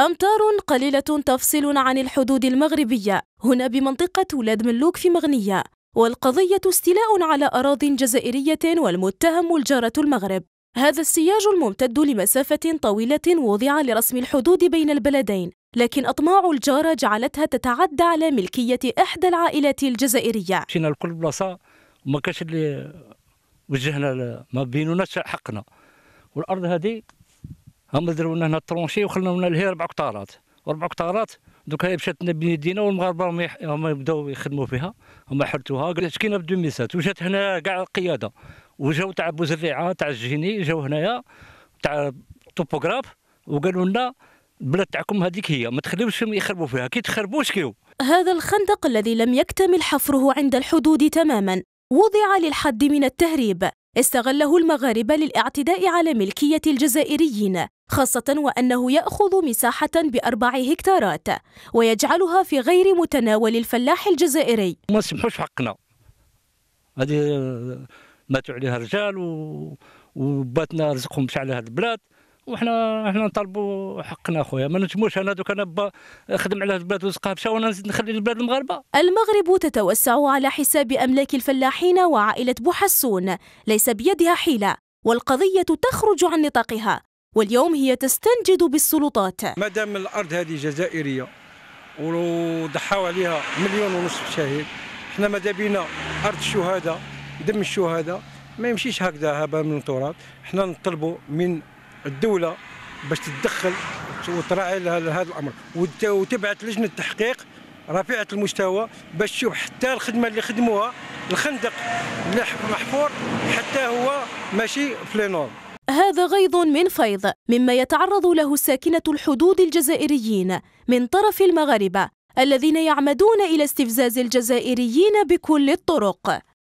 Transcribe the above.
أمطار قليلة تفصلنا عن الحدود المغربية هنا بمنطقة ولاد ملوك في مغنية والقضية استيلاء على أراض جزائرية والمتهم الجارة المغرب هذا السياج الممتد لمسافة طويلة وضع لرسم الحدود بين البلدين لكن أطماع الجارة جعلتها تتعدى على ملكية إحدى العائلات الجزائرية مشينا لكل بلاصة وما كانش اللي وجهنا ما بينوناش حقنا والأرض هذه هما لنا هنا الترونشي وخلونا الهير ربع قطارات وربع قطارات هي مشات لنا بين يدينا والمغاربه هم هما بداو يخدموا فيها هما حرتوها شكينا بدو 2007 وجات هنا كاع القياده وجاو تاع بوزريعه تاع الجيني جاو هنايا تاع توبوغراف وقالوا لنا البلاد تاعكم هذيك هي ما فيهم يخربوا فيها كي تخربوا شكيو هذا الخندق الذي لم يكتمل حفره عند الحدود تماما وضع للحد من التهريب استغله المغاربه للاعتداء على ملكيه الجزائريين خاصة وأنه يأخذ مساحة بأربع هكتارات ويجعلها في غير متناول الفلاح الجزائري ما سمحوش حقنا هذه ما عليها رجال و... وباتنا رزقهم مشى على هذه البلاد وحنا حنا نطالبوا حقنا اخويا ما نجموش انا دوك انا با خدم على البلاد ورزقها مشى وانا نزيد نخلي البلاد المغاربه المغرب تتوسع على حساب املاك الفلاحين وعائله بوحسون ليس بيدها حيله والقضيه تخرج عن نطاقها واليوم هي تستنجد بالسلطات ما دام الأرض هذه جزائرية وضحاو عليها مليون ونصف شهيد احنا ماذا بينا أرض الشهداء دم الشهداء ما يمشيش هكذا هبا من التراب احنا نطلبوا من الدولة باش تتدخل وتراعي هذا الأمر وتبعث لجنة تحقيق رفيعة المستوى باش تشوف حتى الخدمة اللي خدموها الخندق اللي محفور حتى هو ماشي في لينور هذا غيظ من فيض مما يتعرض له ساكنة الحدود الجزائريين من طرف المغاربة الذين يعمدون إلى استفزاز الجزائريين بكل الطرق